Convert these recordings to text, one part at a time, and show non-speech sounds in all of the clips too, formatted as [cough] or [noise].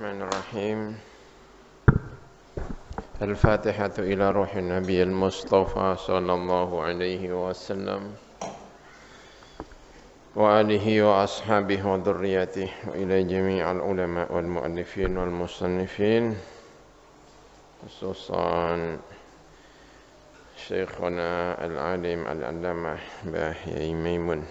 الرحمن الرحيم الفاتحة إلى روح النبي المصطفى صلى الله عليه وسلم وآله وأصحابه وذريته وإلى جميع العلماء والمؤلفين والمصنفين خصوصا شيخنا العالم العلامة باهي ميمون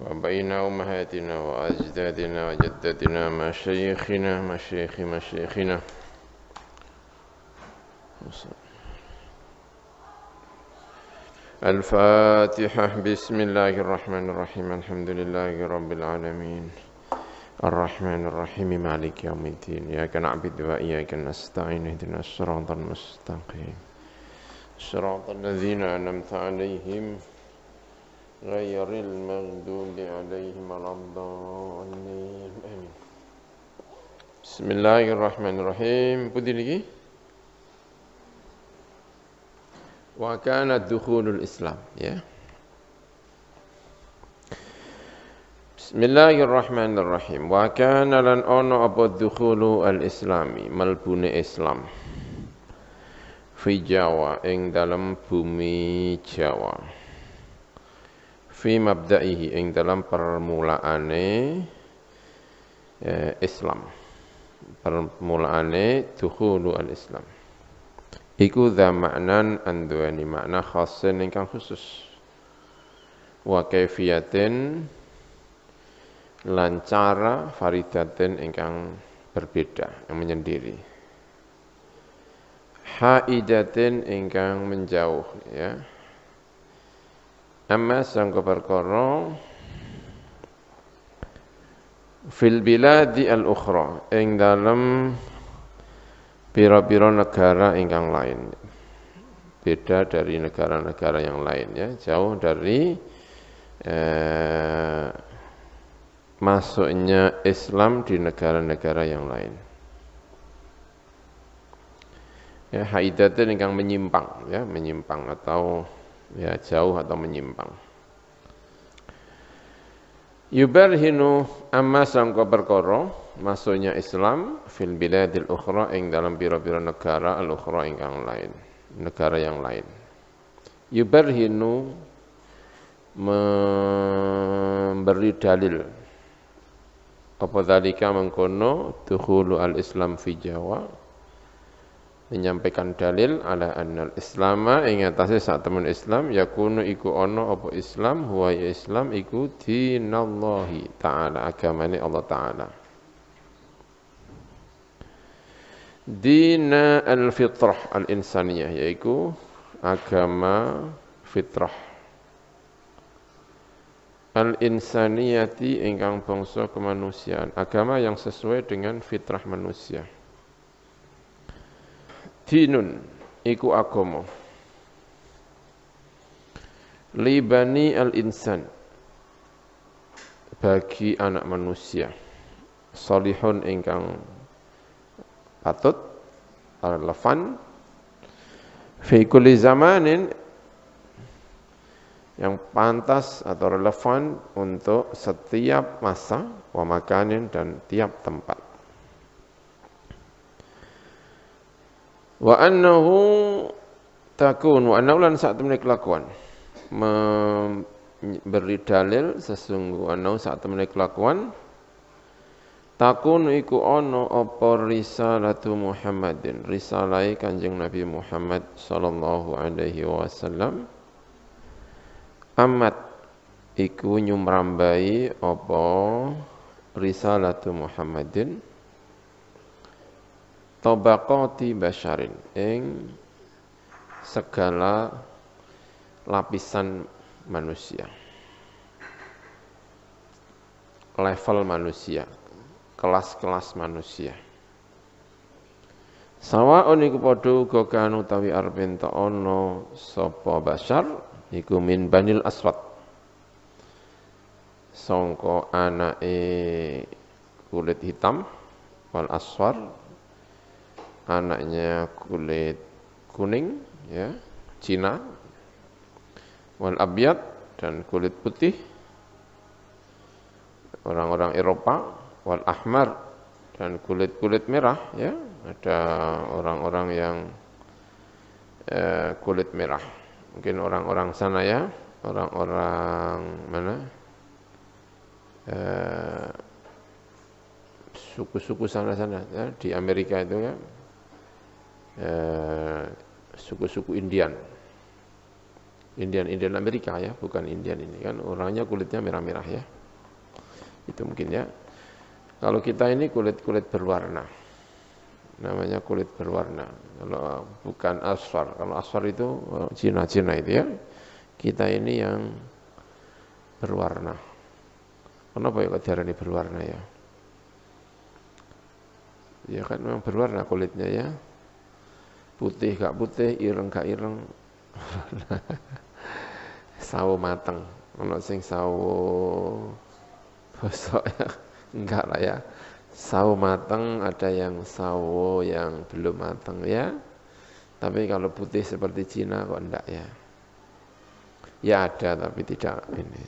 وبين أمهاتنا وأجدادنا وجدتنا مشايخنا مشايخ مشايخنا الفاتحة بسم الله الرحمن الرحيم الحمد لله رب العالمين الرحمن الرحيم مالك يوم الدين إياك نعبد وإياك نستعين اهدنا الصراط المستقيم صراط الذين أنعمت عليهم غير المغدود عليهم الضالين امين بسم الله الرحمن الرحيم بودي وكان دخول الاسلام yeah. بسم الله الرحمن الرحيم وكان لن اونو ابو دخول الاسلامي ملبون اسلام في جاوا ان دالم بومي جاوا fi mabda'ihi ing dalam permulaane eh, Islam permulaane dukhulu al-Islam iku dha maknan andhuani makna khasin ingkang khusus wa kaifiyatin lancara faridatin ingkang berbeda yang menyendiri haidatin ingkang menjauh ya Amma yang perkara fil di al-ukhra ing dalam biro pira negara yang lain. Beda dari negara-negara yang lain ya, jauh dari eh, masuknya Islam di negara-negara yang lain. Ya, haidatin ingkang menyimpang ya, menyimpang atau ya jauh atau menyimpang. Yubarhinu amma sangka perkara maksudnya Islam fil biladil ukhra ing dalam bira-bira negara al ukhra yang lain, negara yang lain. Yubarhinu memberi dalil apa dalika mengkono dukhulu al-Islam fi Jawa menyampaikan dalil ala annal islama ingatasi saat teman Islam yakunu iku ono apa Islam huwa ya Islam iku dinallahi taala agamani Allah taala Dina al-fitrah al-insaniyah yaitu agama fitrah Al-insaniyati ingkang bangsa kemanusiaan agama yang sesuai dengan fitrah manusia dinun iku agama libani al insan bagi anak manusia solihun ingkang patut relevan fi kulli zamanin yang pantas atau relevan untuk setiap masa wa dan tiap tempat wa annahu takun wa annahu lan saat temen kelakuan memberi dalil sesungguh annahu saat temen kelakuan takun iku ono apa risalatu Muhammadin risalai kanjeng Nabi Muhammad sallallahu alaihi wasallam amat iku nyumrambai apa risalatu Muhammadin Tobakoti basharin ing segala lapisan manusia level manusia kelas-kelas manusia sawa oniku podo gokanu tawi arbinta ono sopo bashar iku min banil aswat songko anae kulit hitam wal aswar anaknya kulit kuning ya Cina wal abyad dan kulit putih orang-orang Eropa wal ahmar dan kulit-kulit merah ya ada orang-orang yang eh, kulit merah mungkin orang-orang sana ya orang-orang mana eh, suku-suku sana-sana ya, di Amerika itu ya Eh, suku-suku eh, Indian. Indian Indian Amerika ya, bukan Indian ini kan orangnya kulitnya merah-merah ya. Itu mungkin ya. Kalau kita ini kulit-kulit berwarna. Namanya kulit berwarna. Kalau eh, bukan asfar, kalau asfar itu Cina-Cina eh, itu ya. Kita ini yang berwarna. Kenapa ya darah ini berwarna ya? Ya kan memang berwarna kulitnya ya putih gak putih, ireng gak ireng. [laughs] sawo mateng, ono sing sawo bosok ya. [laughs] Enggak lah ya. Sawo mateng ada yang sawo yang belum mateng ya. Tapi kalau putih seperti Cina kok enggak ya. Ya ada tapi tidak ini.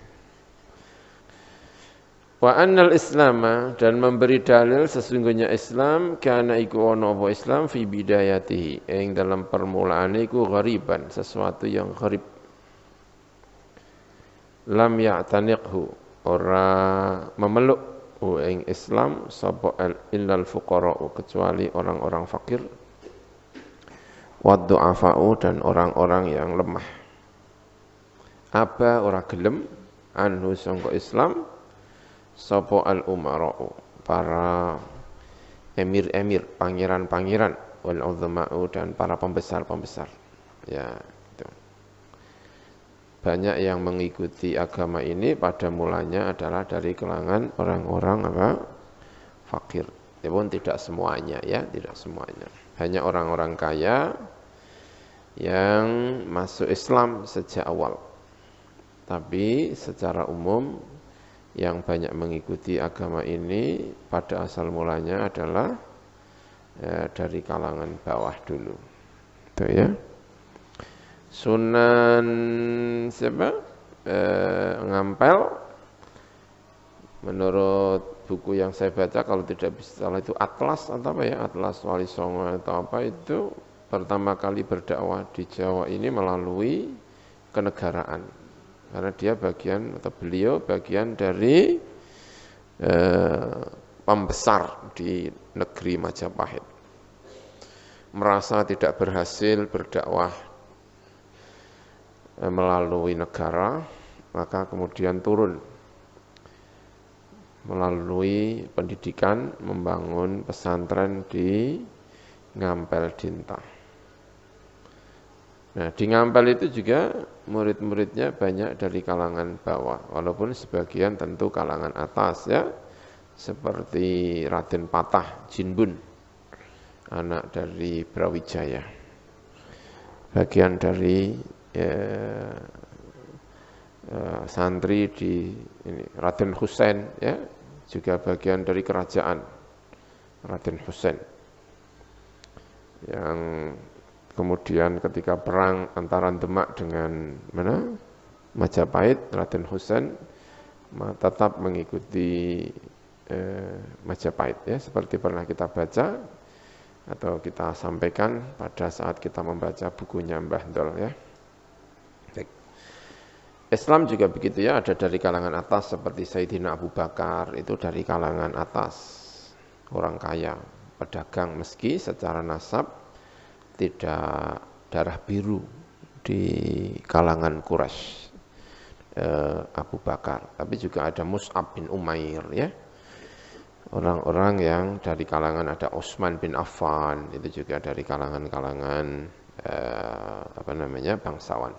Wa annal islama dan memberi dalil sesungguhnya Islam kana iku ono apa Islam fi bidayatihi ing dalam permulaan iku ghariban sesuatu yang gharib. Lam ya'taniqhu ora memeluk u ing Islam sapa illal fuqara kecuali orang-orang fakir wa du'afa'u dan orang-orang yang lemah. Apa ora gelem anhu sangka Islam sopo al umarau para emir-emir pangeran-pangeran wal uzama'u dan para pembesar-pembesar ya itu. banyak yang mengikuti agama ini pada mulanya adalah dari kelangan orang-orang apa fakir ya pun tidak semuanya ya tidak semuanya hanya orang-orang kaya yang masuk Islam sejak awal tapi secara umum yang banyak mengikuti agama ini pada asal mulanya adalah ya, dari kalangan bawah dulu. Itu ya. Sunan siapa? E, ngampel menurut buku yang saya baca kalau tidak salah itu atlas atau apa ya atlas wali songo atau apa itu pertama kali berdakwah di Jawa ini melalui kenegaraan karena dia bagian atau beliau bagian dari eh, pembesar di negeri Majapahit. Merasa tidak berhasil berdakwah eh, melalui negara, maka kemudian turun melalui pendidikan membangun pesantren di Ngampel Dintah. Nah, di Ngampel itu juga murid-muridnya banyak dari kalangan bawah, walaupun sebagian tentu kalangan atas ya, seperti Raden Patah Jinbun, anak dari Brawijaya. Bagian dari ya, eh, santri di ini, Raden Husain ya, juga bagian dari kerajaan Raden Husain yang kemudian ketika perang antara Demak dengan mana Majapahit Raden Husain tetap mengikuti eh, Majapahit ya seperti pernah kita baca atau kita sampaikan pada saat kita membaca bukunya Mbah Dol ya. Islam juga begitu ya, ada dari kalangan atas seperti Sayyidina Abu Bakar itu dari kalangan atas, orang kaya, pedagang meski secara nasab tidak darah biru di kalangan Quraisy eh, Abu Bakar, tapi juga ada Mus'ab bin Umair ya. Orang-orang yang dari kalangan ada Osman bin Affan, itu juga dari kalangan-kalangan eh, apa namanya? bangsawan.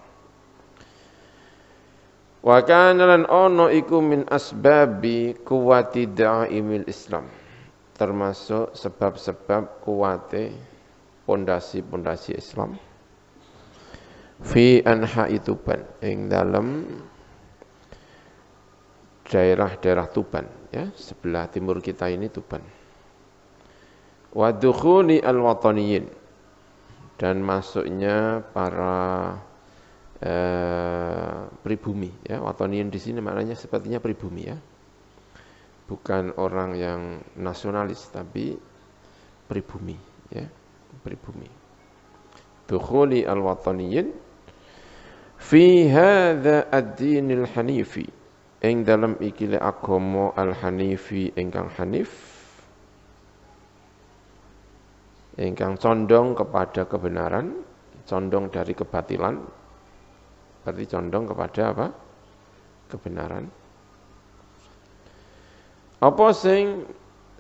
Wa kana ono iku min asbabi kuwati da'imil Islam. Termasuk sebab-sebab kuwate pondasi-pondasi Islam fi anha ituban ing dalam daerah-daerah Tuban ya sebelah timur kita ini Tuban wa al-wataniyin dan masuknya para eh, pribumi ya wataniyin di sini maknanya sepertinya pribumi ya bukan orang yang nasionalis tapi pribumi ya pribumi. Dukhuli al-wataniyin fi hadza ad-dinil hanifi ing dalam ikilah agomo al-hanifi ingkang hanif ingkang condong kepada kebenaran condong dari kebatilan berarti condong kepada apa kebenaran apa sing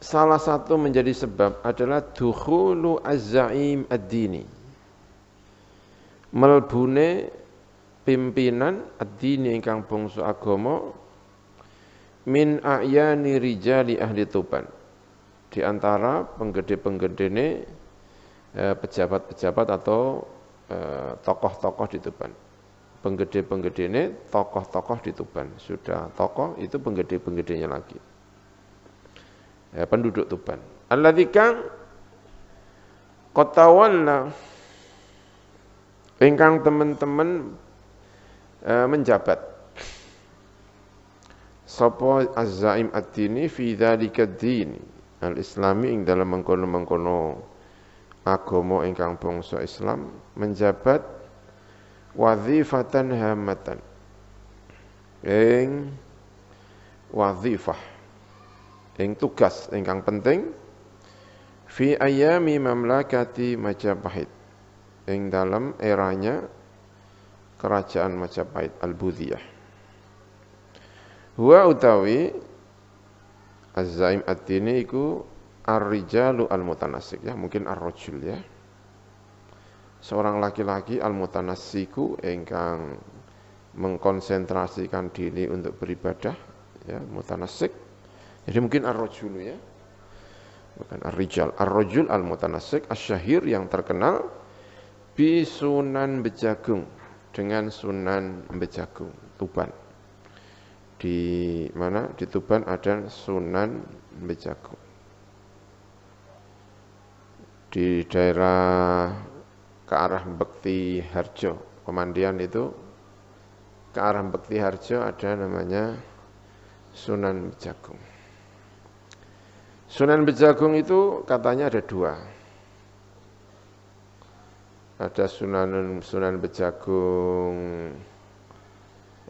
salah satu menjadi sebab adalah dukhulu az-zaim ad-dini. Melbune pimpinan ad-dini ingkang bangsa agama min a'yani rijali ahli Tuban. Di antara penggede penggede ne eh, pejabat-pejabat atau eh, tokoh-tokoh di Tuban. penggede penggede ini tokoh-tokoh di Tuban. Sudah tokoh itu penggede-penggedenya lagi ya, penduduk Tuban. Alladzi kang qatawalla ingkang teman-teman e, menjabat. Sopo az-zaim ad-dini fi dzalika ad al-islami ing dalam mengkono-mengkono agomo ingkang bangsa Islam menjabat wadhifatan hamatan ing wadhifah ing tugas ingkang penting fi ayami mamlakati Majapahit ing dalam eranya kerajaan Majapahit Al-Budhiyah Hua utawi azaim zaim Ad-Dini iku ar Al-Mutanasik ya mungkin arrojul ya seorang laki-laki Al-Mutanasiku ingkang mengkonsentrasikan diri untuk beribadah ya mutanasik jadi mungkin ar rajul ya. Bukan ar-rijal. Ar-rajul al-mutanasik as-syahir yang terkenal bi Sunan Bejagung dengan Sunan Bejagung Tuban. Di mana? Di Tuban ada Sunan Bejagung. Di daerah ke arah Bekti Harjo, pemandian itu ke arah Bekti Harjo ada namanya Sunan Bejagung. Sunan Bejagung itu katanya ada dua. Ada Sunan Sunan Bejagung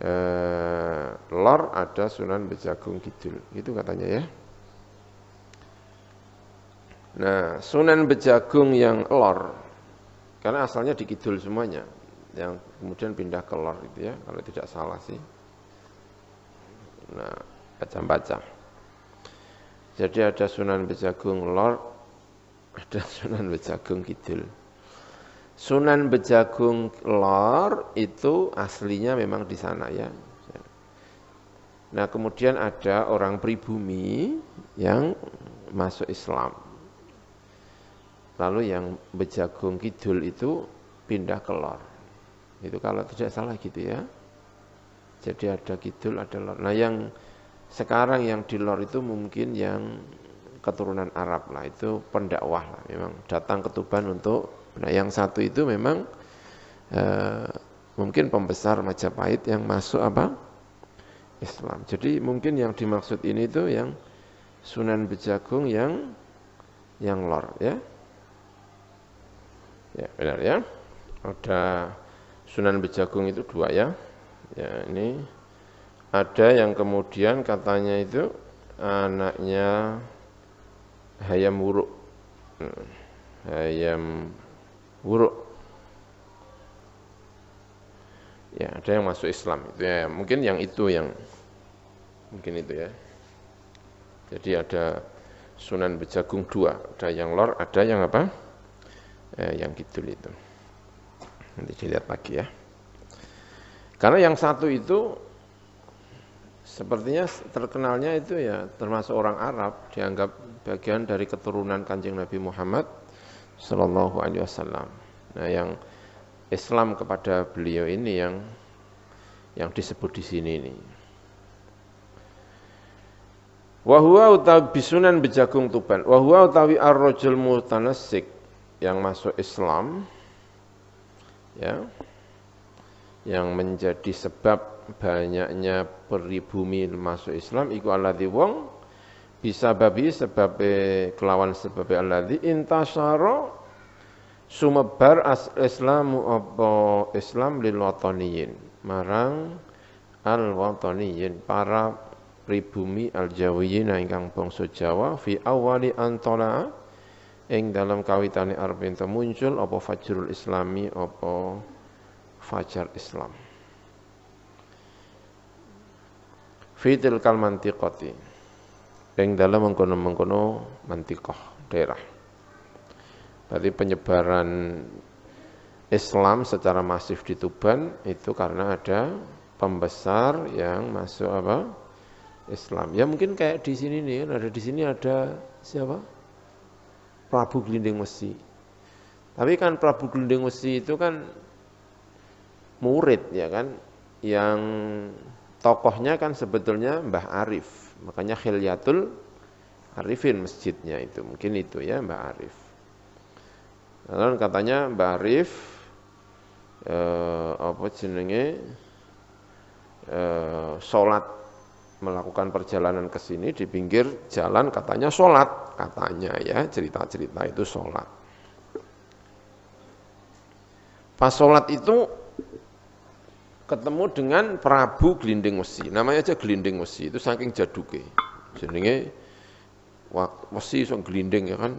eh, Lor, ada Sunan Bejagung Kidul. Itu katanya ya. Nah, Sunan Bejagung yang Lor, karena asalnya di Kidul semuanya, yang kemudian pindah ke Lor itu ya, kalau tidak salah sih. Nah, baca-baca. Jadi ada Sunan Bejagung Lor, ada [laughs] Sunan Bejagung Kidul. Sunan Bejagung Lor itu aslinya memang di sana ya. Nah kemudian ada orang pribumi yang masuk Islam. Lalu yang Bejagung Kidul itu pindah ke Lor. Itu kalau tidak salah gitu ya. Jadi ada Kidul, ada Lor. Nah yang sekarang yang di luar itu mungkin yang keturunan Arab lah, itu pendakwah lah, memang datang ke Tuban untuk. Nah, yang satu itu memang eh, mungkin pembesar Majapahit yang masuk apa? Islam. Jadi mungkin yang dimaksud ini itu yang Sunan Bejagung yang yang lor ya. Ya, benar ya. Ada Sunan Bejagung itu dua ya. Ya, ini ada yang kemudian katanya itu anaknya hayam wuruk hayam wuruk ya ada yang masuk Islam itu ya mungkin yang itu yang mungkin itu ya jadi ada Sunan Bejagung dua, ada yang lor, ada yang apa? Eh, yang gitu itu. Nanti dilihat lagi ya. Karena yang satu itu Sepertinya terkenalnya itu ya termasuk orang Arab dianggap bagian dari keturunan kanjeng Nabi Muhammad Shallallahu Alaihi Wasallam. Nah yang Islam kepada beliau ini yang yang disebut di sini ini. Wahwa utawi bisunan bejagung tuban. Wahwa utawi ar mutanasik yang masuk Islam ya yang menjadi sebab banyaknya peribumi masuk Islam iku alladzi wong bisa babi sebab kelawan sebab alladzi intasara sumebar as Islamu apa Islam lil wataniyin marang al wataniyin para pribumi al jawiyin ingkang bangsa Jawa fi awali antala ing dalam kawitane arep muncul apa fajrul islami apa fajar Islam fitil kal mantikoti, yang dalam mengkono-mengkono mantikoh daerah berarti penyebaran Islam secara masif di Tuban itu karena ada pembesar yang masuk apa Islam ya mungkin kayak di sini nih kan ada di sini ada siapa Prabu Glinding Wesi tapi kan Prabu Glinding Wesi itu kan murid ya kan yang tokohnya kan sebetulnya Mbah Arif. Makanya Khilyatul Arifin masjidnya itu. Mungkin itu ya Mbah Arif. Lalu katanya Mbah Arif eh, apa jenenge eh, sholat melakukan perjalanan ke sini di pinggir jalan katanya sholat katanya ya cerita-cerita itu sholat pas sholat itu ketemu dengan Prabu Glinding Wesi. Namanya aja Glinding Wesi, itu saking jaduke. Jenenge Wesi sok glinding ya kan.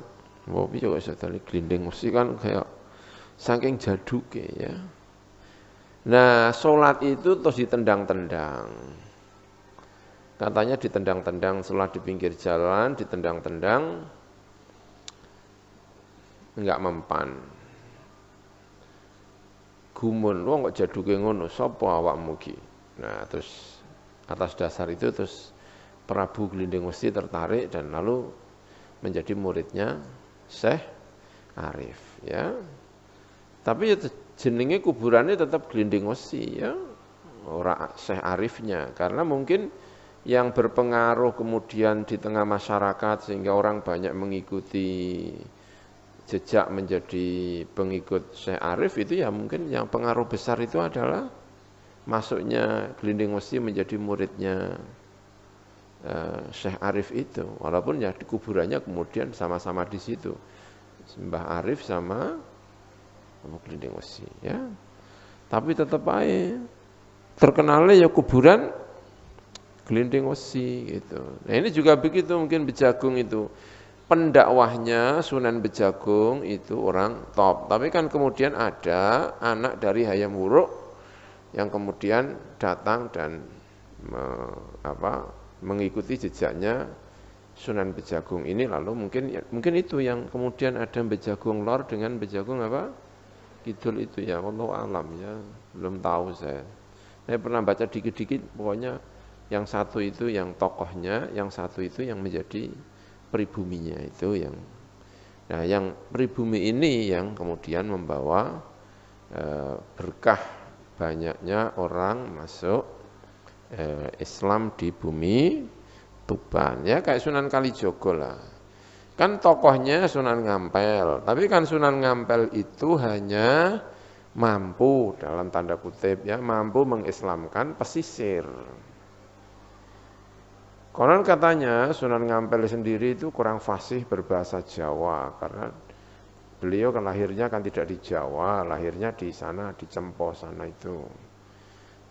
Wopi juga saya tadi glinding Wesi kan kayak saking jaduke ya. Nah, sholat itu terus ditendang-tendang. Katanya ditendang-tendang, sholat di pinggir jalan, ditendang-tendang, enggak mempan gumun, wong kok jaduke ngono, sapa awakmu ki? Nah, terus atas dasar itu terus Prabu Glinding Westi tertarik dan lalu menjadi muridnya Syekh Arif ya. Tapi ya jenenge kuburannya tetap Glinding Wesi ya. Ora Syekh Arifnya karena mungkin yang berpengaruh kemudian di tengah masyarakat sehingga orang banyak mengikuti jejak menjadi pengikut Syekh Arif itu ya mungkin yang pengaruh besar itu adalah masuknya Gelinding Wesi menjadi muridnya uh, Syekh Arif itu. Walaupun ya di kuburannya kemudian sama-sama di situ. Mbah Arif sama Gelinding Wesi ya. Tapi tetap aja terkenalnya ya kuburan Gelinding Wesi gitu. Nah ini juga begitu mungkin Bejagung itu pendakwahnya Sunan Bejagung itu orang top. Tapi kan kemudian ada anak dari Hayam Wuruk yang kemudian datang dan me, apa, mengikuti jejaknya Sunan Bejagung ini lalu mungkin ya, mungkin itu yang kemudian ada Bejagung Lor dengan Bejagung apa? Kidul itu ya Allah alam ya, belum tahu saya. Saya pernah baca dikit-dikit pokoknya yang satu itu yang tokohnya, yang satu itu yang menjadi pribuminya itu yang nah yang pribumi ini yang kemudian membawa e, berkah banyaknya orang masuk e, Islam di bumi Tuban ya kayak Sunan Kalijogo lah kan tokohnya Sunan Ngampel tapi kan Sunan Ngampel itu hanya mampu dalam tanda kutip ya mampu mengislamkan pesisir Konon katanya Sunan Ngampel sendiri itu kurang fasih berbahasa Jawa karena beliau kan lahirnya kan tidak di Jawa, lahirnya di sana di Cempo sana itu.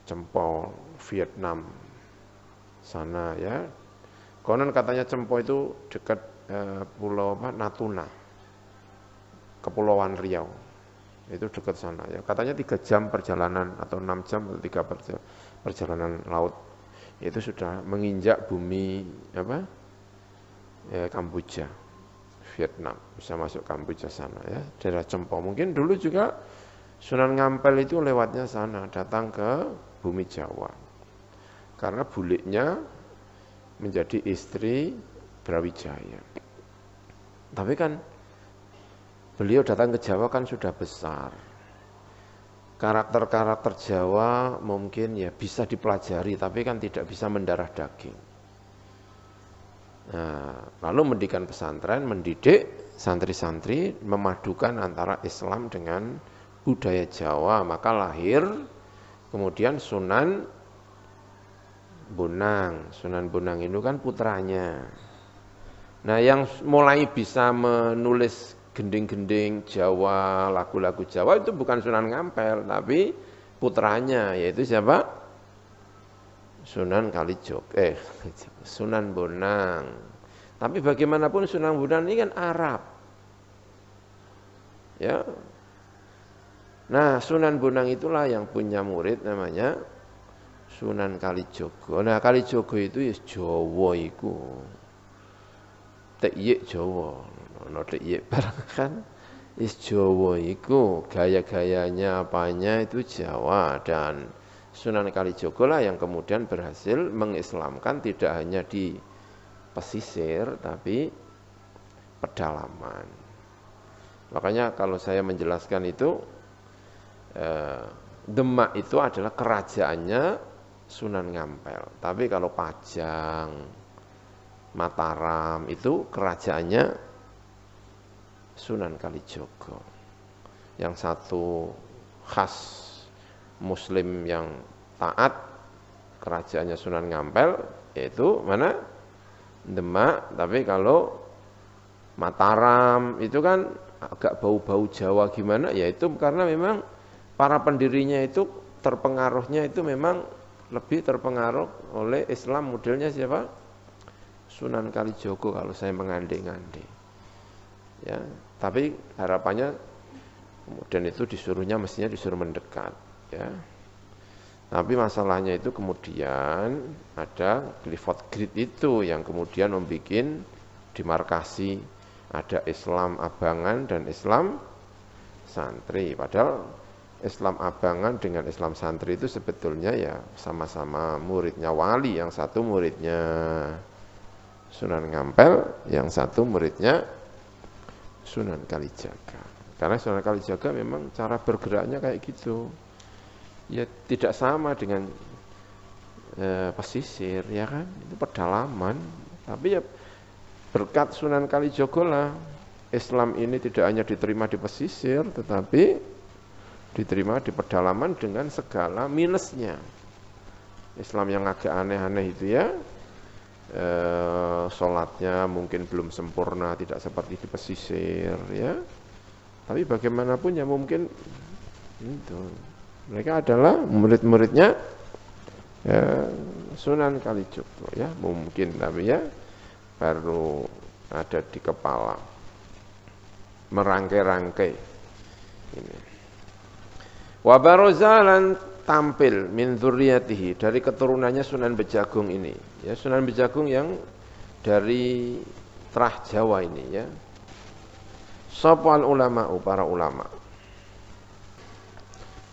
Cempo Vietnam sana ya. Konon katanya Cempo itu dekat eh, pulau apa Natuna. Kepulauan Riau. Itu dekat sana ya. Katanya tiga jam perjalanan atau enam jam atau tiga perjalanan laut itu sudah menginjak bumi apa ya, Kamboja Vietnam bisa masuk Kamboja sana ya daerah Cempo mungkin dulu juga Sunan Ngampel itu lewatnya sana datang ke bumi Jawa karena buliknya menjadi istri Brawijaya tapi kan beliau datang ke Jawa kan sudah besar karakter-karakter Jawa mungkin ya bisa dipelajari tapi kan tidak bisa mendarah daging. Nah, lalu mendidikan pesantren mendidik santri-santri memadukan antara Islam dengan budaya Jawa, maka lahir kemudian Sunan Bonang. Sunan Bonang itu kan putranya. Nah, yang mulai bisa menulis gending-gending Jawa, lagu-lagu Jawa itu bukan Sunan Ngampel, tapi putranya yaitu siapa? Sunan Kalijog, eh [laughs] Sunan Bonang. Tapi bagaimanapun Sunan Bonang ini kan Arab. Ya. Nah, Sunan Bonang itulah yang punya murid namanya Sunan Kalijogo. Nah, Kalijogo itu ya Jawa iku. Tek Jawa ono iye barang kan is Jawa iku gaya-gayanya apanya itu Jawa dan Sunan Kalijogo lah yang kemudian berhasil mengislamkan tidak hanya di pesisir tapi pedalaman. Makanya kalau saya menjelaskan itu eh, Demak itu adalah kerajaannya Sunan Ngampel. Tapi kalau Pajang, Mataram itu kerajaannya Sunan Kalijogo. Yang satu khas muslim yang taat kerajaannya Sunan Ngampel yaitu mana? Demak, tapi kalau Mataram itu kan agak bau-bau Jawa gimana yaitu karena memang para pendirinya itu terpengaruhnya itu memang lebih terpengaruh oleh Islam modelnya siapa? Sunan Kalijogo kalau saya mengandeng-andeng. Ya, tapi harapannya kemudian itu disuruhnya mestinya disuruh mendekat ya. Tapi masalahnya itu kemudian ada Clifford Grid itu yang kemudian membuat demarkasi ada Islam abangan dan Islam santri. Padahal Islam abangan dengan Islam santri itu sebetulnya ya sama-sama muridnya wali, yang satu muridnya Sunan Ngampel, yang satu muridnya Sunan Kalijaga. Karena Sunan Kalijaga memang cara bergeraknya kayak gitu. Ya tidak sama dengan e, pesisir, ya kan? Itu pedalaman. Tapi ya berkat Sunan Kalijaga lah Islam ini tidak hanya diterima di pesisir tetapi diterima di pedalaman dengan segala minusnya. Islam yang agak aneh-aneh itu ya, eh, sholatnya mungkin belum sempurna, tidak seperti di pesisir, ya. Tapi bagaimanapun ya mungkin itu mereka adalah murid-muridnya ya, Sunan Kalijogo ya mungkin tapi ya baru ada di kepala merangkai-rangkai ini wabarozalan tampil min dari keturunannya Sunan Bejagung ini ya Sunan Bejagung yang dari Trah Jawa ini ya. Sapa ulama oh, para ulama.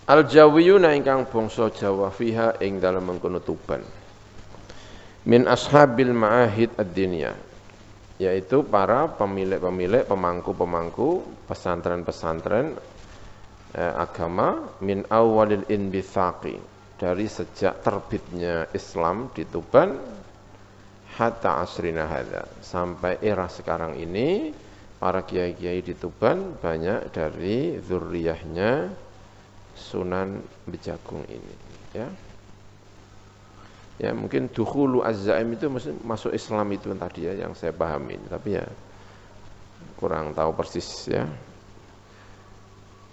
Al Jawiyuna ingkang bangsa Jawa fiha ing dalem mengkono Tuban. Min ashabil ma'ahid ad-dunya yaitu para pemilik-pemilik pemangku-pemangku pesantren-pesantren eh, agama min awalil inbithaqi dari sejak terbitnya Islam di Tuban hatta asrina hadza sampai era sekarang ini para kiai-kiai di Tuban banyak dari zuriyahnya Sunan Bejagung ini ya ya mungkin dukhulu azzaim itu masuk Islam itu tadi ya yang saya pahami tapi ya kurang tahu persis ya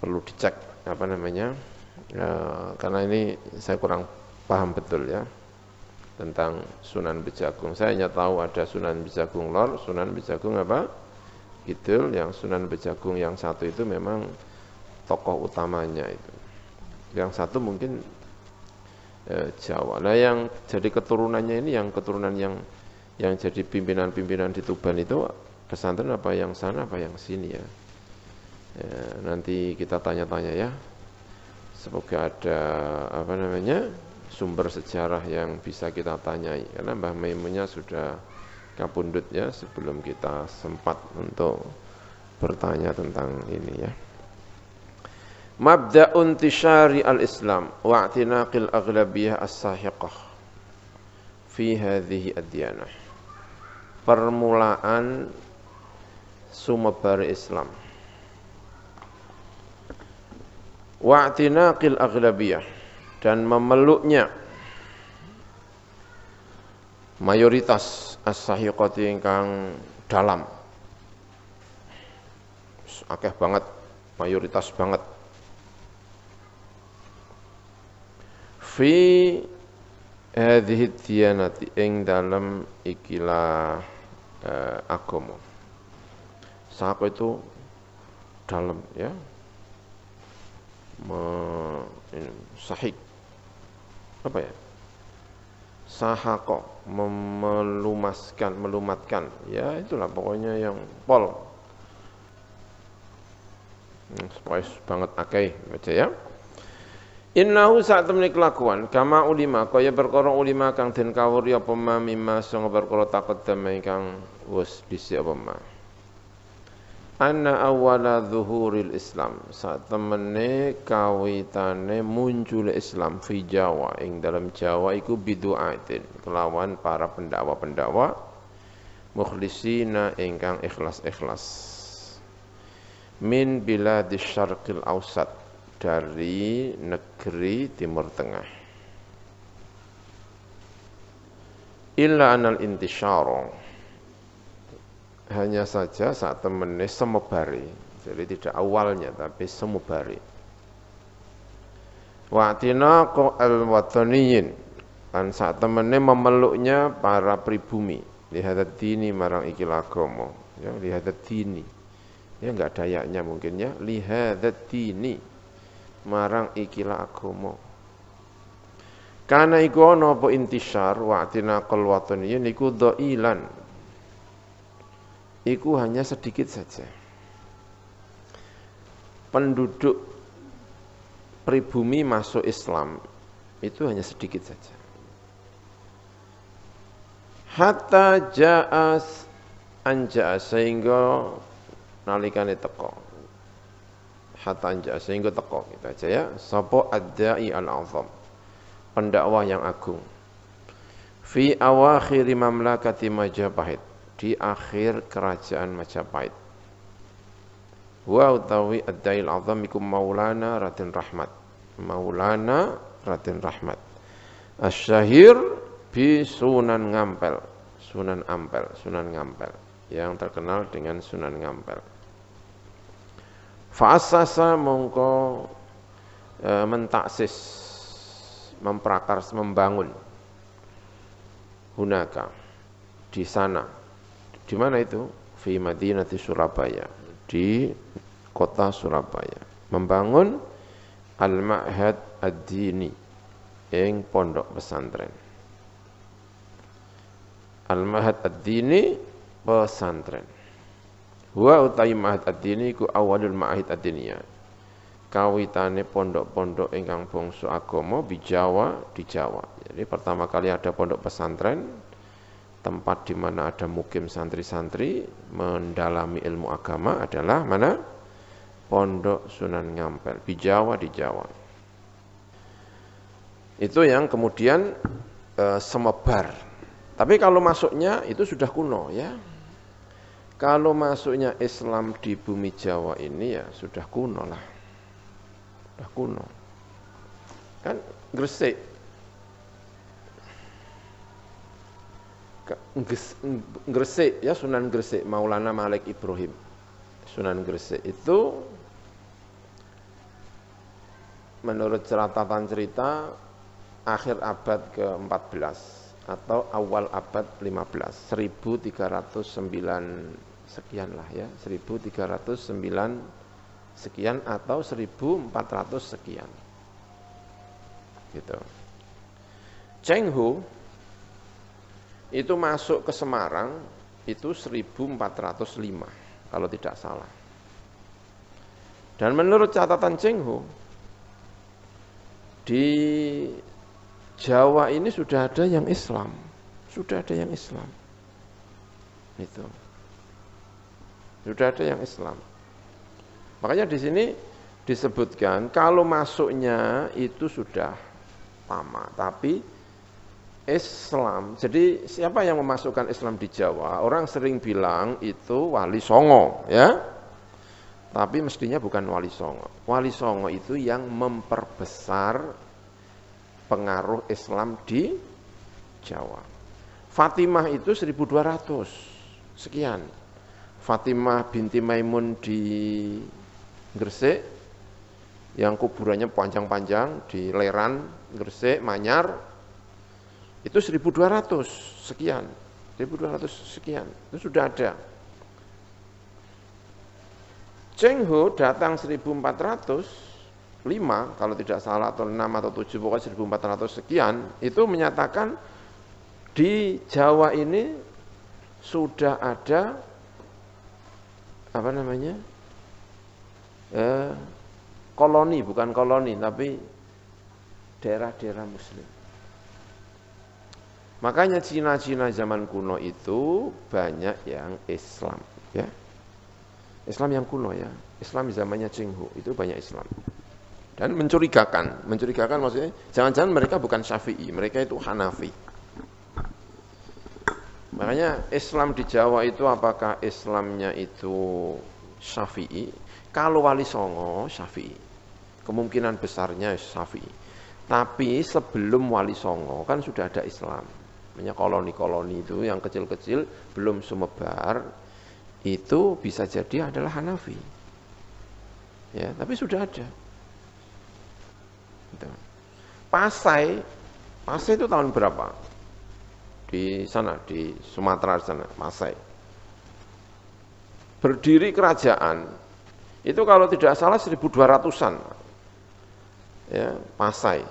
perlu dicek apa namanya Ya, karena ini saya kurang paham betul ya tentang Sunan Bejagung. Saya hanya tahu ada Sunan Bejagung Lor, Sunan Bejagung apa? Kidul, yang Sunan Bejagung yang satu itu memang tokoh utamanya itu. Yang satu mungkin e, Jawa. Nah, yang jadi keturunannya ini yang keturunan yang yang jadi pimpinan-pimpinan di Tuban itu pesantren apa yang sana apa yang sini ya. ya nanti kita tanya-tanya ya. Semoga ada apa namanya? sumber sejarah yang bisa kita tanyai karena Mbah Maimunnya sudah kapundut ya sebelum kita sempat untuk bertanya tentang ini ya. Mabda untishari al-Islam wa atinaqil aghlabiyah as-sahiqah fi hadhihi ad-diyanah. Permulaan sumebar Islam. Wa atinaqil aghlabiyah dan memeluknya mayoritas as-sahiqati ingkang dalam akeh banget mayoritas banget fi hadhihi diyanati ing dalam ikilah eh, agama sapa itu dalam ya Me, ini, sahih apa ya sahako memelumaskan melumatkan ya itulah pokoknya yang pol hmm, Spoil banget akai baca ya Innahu saat temenik kelakuan Kama ulima Kaya berkoro ulima Kang den kawur Ya pema mima Sungguh berkoro takut Damai kang us disi apa anna awala zuhuril Islam saat temene kawitane muncul Islam fi Jawa ing dalam Jawa iku biduatin kelawan para pendakwa-pendakwa mukhlisina ingkang ikhlas-ikhlas min bila di syarqil ausat dari negeri Timur Tengah illa anal intisyarong hanya saja saat temennya semebari jadi tidak awalnya tapi semebari wa'tina al wataniyin dan saat temennya memeluknya para pribumi lihat dini marang ikilagomo, ya lihat dini ya enggak dayaknya mungkin ya lihat dini marang ikil agomo karena iku ono po intisar wa'tina qal wataniyin iku doilan itu hanya sedikit saja. Penduduk pribumi masuk Islam itu hanya sedikit saja. Hatta ja'as anja'as sehingga nalikane teko. Hatta anja'as sehingga teko kita gitu aja ya. Sopo ad-da'i al-azam. Pendakwah yang agung. Fi awakhir mamlakati Majapahit di akhir kerajaan Majapahit. Wa utawi ad-dail azamikum maulana ratin Rahmat. Maulana ratin Rahmat. Asyahir bi Sunan Ngampel. Sunan Ampel, Sunan Ngampel yang terkenal dengan Sunan Ngampel. Fa'asasa mongko e, mentaksis memprakars membangun hunaka di sana di mana itu? Fi Madinati Surabaya, di kota Surabaya. Membangun Al-Ma'had Ad-Dini yang pondok pesantren. Al-Ma'had Ad-Dini pesantren. Wa utai Ma'had Ad-Dini ku awalul Ma'had ad ya. kawitane pondok-pondok ingkang bongsu agomo di Jawa di Jawa. Jadi pertama kali ada pondok pesantren tempat di mana ada mukim santri-santri mendalami ilmu agama adalah mana? Pondok Sunan Ngampel di Jawa di Jawa. Itu yang kemudian e, semebar. Tapi kalau masuknya itu sudah kuno ya. Kalau masuknya Islam di bumi Jawa ini ya sudah kuno lah. Sudah kuno. Kan Gresik Gresik ya Sunan Gresik Maulana Malik Ibrahim Sunan Gresik itu menurut ceratatan cerita akhir abad ke-14 atau awal abad 15 1309 sekian lah ya 1309 sekian atau 1400 sekian gitu Cheng Hu itu masuk ke Semarang itu 1405 kalau tidak salah. Dan menurut catatan Cengho di Jawa ini sudah ada yang Islam, sudah ada yang Islam. Itu. Sudah ada yang Islam. Makanya di sini disebutkan kalau masuknya itu sudah lama, tapi Islam. Jadi siapa yang memasukkan Islam di Jawa? Orang sering bilang itu Wali Songo, ya. Tapi mestinya bukan Wali Songo. Wali Songo itu yang memperbesar pengaruh Islam di Jawa. Fatimah itu 1200 sekian. Fatimah binti Maimun di Gresik yang kuburannya panjang-panjang di Leran, Gresik, Manyar itu 1200 sekian, 1200 sekian, itu sudah ada. Cheng Ho datang 1405 kalau tidak salah atau 6 atau 7 pokoknya 1400 sekian itu menyatakan di Jawa ini sudah ada apa namanya eh, koloni bukan koloni tapi daerah-daerah muslim Makanya Cina-Cina zaman kuno itu banyak yang Islam, ya. Islam yang kuno ya. Islam zamannya Ho, itu banyak Islam. Dan mencurigakan, mencurigakan maksudnya jangan-jangan mereka bukan Syafi'i, mereka itu Hanafi. Makanya Islam di Jawa itu apakah Islamnya itu Syafi'i? Kalau Wali Songo Syafi'i. Kemungkinan besarnya Syafi'i. Tapi sebelum Wali Songo kan sudah ada Islam namanya koloni-koloni itu yang kecil-kecil belum sumebar itu bisa jadi adalah Hanafi ya tapi sudah ada itu. Pasai Pasai itu tahun berapa di sana di Sumatera sana Pasai berdiri kerajaan itu kalau tidak salah 1200-an ya Pasai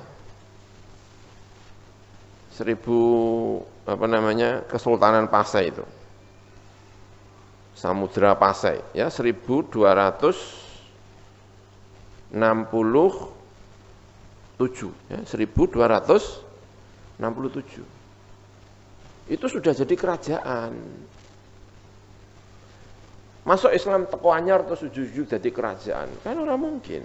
seribu apa namanya Kesultanan Pasai itu. Samudra Pasai ya seribu dua ratus enam puluh 1267 ya tujuh Itu sudah jadi kerajaan. Masuk Islam teko anyar terus jadi kerajaan. Kan orang mungkin.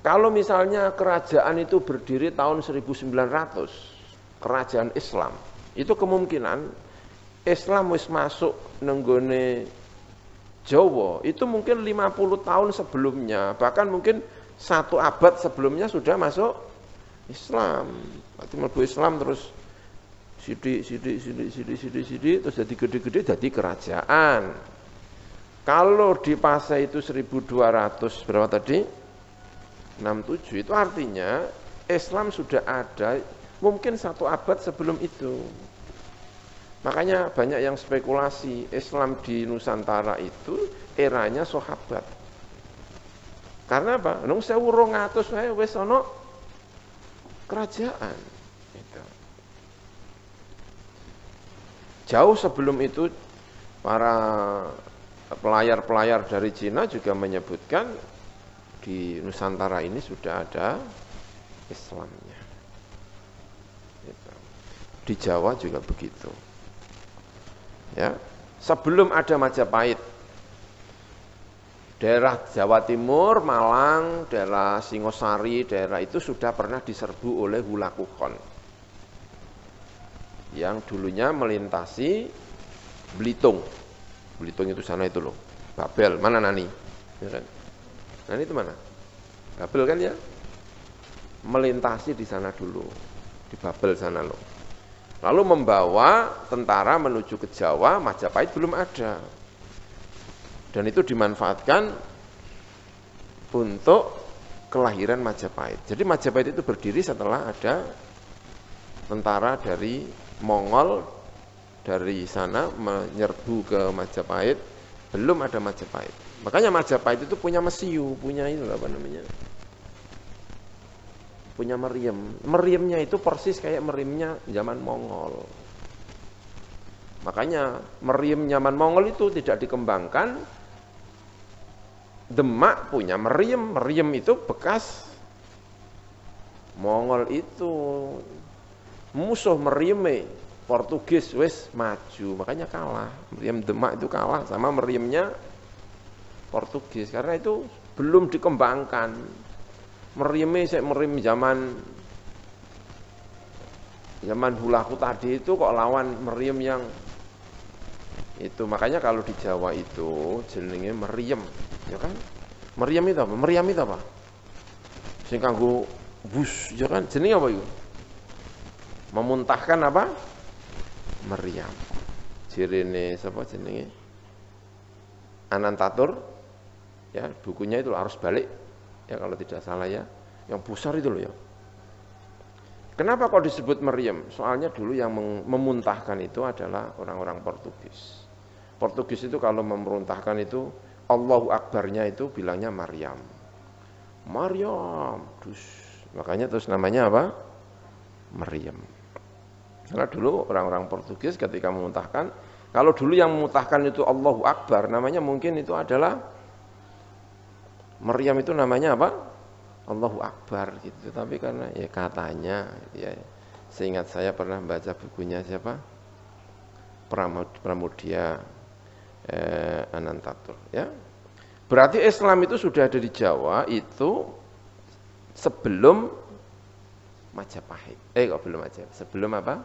Kalau misalnya kerajaan itu berdiri tahun 1900, kerajaan Islam, itu kemungkinan Islam wis masuk nenggone Jawa itu mungkin 50 tahun sebelumnya, bahkan mungkin satu abad sebelumnya sudah masuk Islam. Berarti mlebu Islam terus sidi, sidi, sidi, sidi, sidi, sidi, terus jadi gede-gede jadi kerajaan. Kalau di Pasai itu 1200 berapa tadi? 67 itu artinya Islam sudah ada mungkin satu abad sebelum itu. Makanya banyak yang spekulasi Islam di Nusantara itu eranya sahabat. Karena apa? Nung Sewu urung saya wes kerajaan. Itu. Jauh sebelum itu para pelayar-pelayar dari Cina juga menyebutkan di Nusantara ini sudah ada Islamnya. Gitu. Di Jawa juga begitu. Ya, sebelum ada Majapahit, daerah Jawa Timur, Malang, daerah Singosari, daerah itu sudah pernah diserbu oleh Hulakukon Kukon yang dulunya melintasi Belitung. Belitung itu sana itu loh. Babel, mana Nani? Ya kan? Nah ini itu mana? Babel kan ya? Melintasi di sana dulu, di Babel sana loh. Lalu membawa tentara menuju ke Jawa, Majapahit belum ada. Dan itu dimanfaatkan untuk kelahiran Majapahit. Jadi Majapahit itu berdiri setelah ada tentara dari Mongol dari sana menyerbu ke Majapahit, belum ada Majapahit. Makanya Majapahit itu punya mesiu, punya itu apa namanya? Punya meriam. Meriamnya itu persis kayak meriamnya zaman Mongol. Makanya meriam zaman Mongol itu tidak dikembangkan. Demak punya meriam. Meriam itu bekas Mongol itu musuh meriam Portugis wis maju, makanya kalah. meriam Demak itu kalah sama meriamnya Portugis karena itu belum dikembangkan. Merime saya merim zaman zaman hulaku tadi itu kok lawan meriem yang itu makanya kalau di Jawa itu jenenge meriem ya kan meriem itu apa meriem itu apa sing kanggo bus ya kan jenenge apa itu memuntahkan apa meriam jirine sapa jenenge Anantatur ya bukunya itu harus balik ya kalau tidak salah ya yang besar itu loh ya Kenapa kok disebut Meriem? Soalnya dulu yang memuntahkan itu adalah orang-orang Portugis. Portugis itu kalau memeruntahkan itu Allahu Akbarnya itu bilangnya Maryam. Maryam, dus. Makanya terus namanya apa? Maryam. Karena dulu orang-orang Portugis ketika memuntahkan, kalau dulu yang memuntahkan itu Allahu Akbar, namanya mungkin itu adalah meriam itu namanya apa? Allahu Akbar gitu. Tapi karena ya katanya ya. Seingat saya pernah baca bukunya siapa? Pramudia Pramudia eh, Anantatur ya. Berarti Islam itu sudah ada di Jawa itu sebelum Majapahit. Eh kok belum aja? Sebelum apa?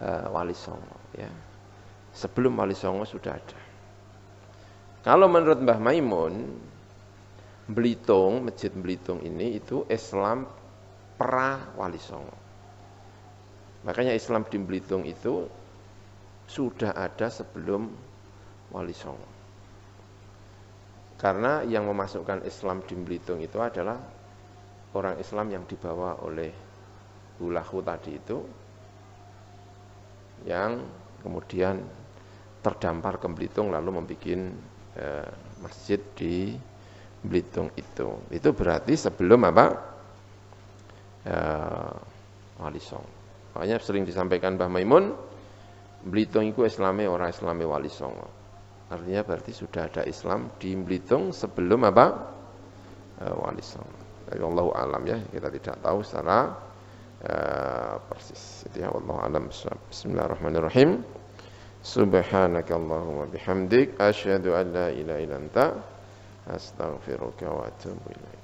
Eh, Wali Songo ya. Sebelum Wali Songo sudah ada. Kalau menurut Mbah Maimun, Belitung, Masjid Belitung ini itu Islam pra Wali Songo. Makanya Islam di Belitung itu sudah ada sebelum Wali Songo. Karena yang memasukkan Islam di Belitung itu adalah orang Islam yang dibawa oleh Hulahu tadi itu yang kemudian terdampar ke Belitung lalu membuat eh, masjid di Belitung itu. Itu berarti sebelum apa? Eh, Wali song. Makanya sering disampaikan Mbah Maimun, Belitung itu Islami orang Islami Wali song. Artinya berarti sudah ada Islam di Belitung sebelum apa? Eh, Wali song. Tapi Allah alam ya, kita tidak tahu secara Uh, persis. Jadi ya, Allah alam. Bismillahirrahmanirrahim. Subhanakallahumma bihamdik asyhadu an la ilaha illa anta أستغفرك وأتوب إليك